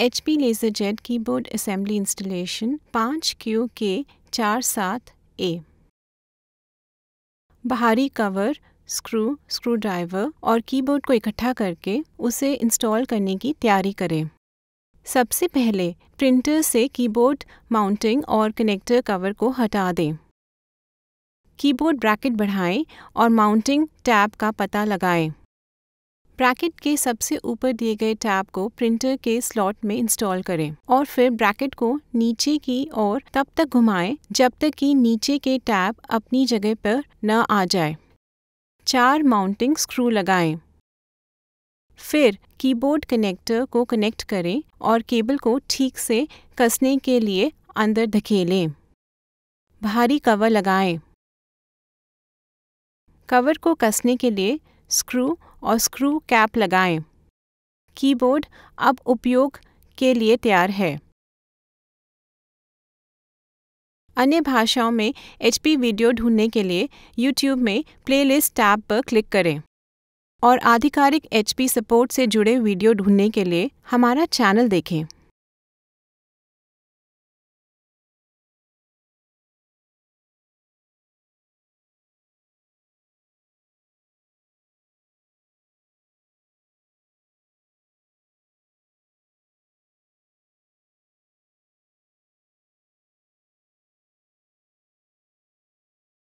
H P laser jet keyboard assembly installation पाँच Q K चार सात ए बाहरी कवर स्क्रू स्क्रू ड्राइवर और कीबोर्ड को इकट्ठा करके उसे इंस्टॉल करने की तैयारी करें सबसे पहले प्रिंटर से कीबोर्ड माउंटिंग और कनेक्टर कवर को हटा दें कीबोर्ड ब्रैकेट बढ़ाएं और माउंटिंग टैब का पता लगाएं ब्रैकेट के सबसे ऊपर दिए गए टैब को प्रिंटर के स्लॉट में इंस्टॉल करें और फिर ब्रैकेट को नीचे की ओर तब तक घुमाएं जब तक कि नीचे के टैब अपनी जगह पर न आ जाए चार माउंटिंग स्क्रू लगाएं। फिर कीबोर्ड कनेक्टर को कनेक्ट करें और केबल को ठीक से कसने के लिए अंदर धकेलें भारी कवर लगाएं। कवर को कसने के लिए स्क्रू और स्क्रू कैप लगाएं। कीबोर्ड अब उपयोग के लिए तैयार है अन्य भाषाओं में एच वीडियो ढूंढने के लिए यूट्यूब में प्लेलिस्ट टैब पर क्लिक करें और आधिकारिक एच सपोर्ट से जुड़े वीडियो ढूंढने के लिए हमारा चैनल देखें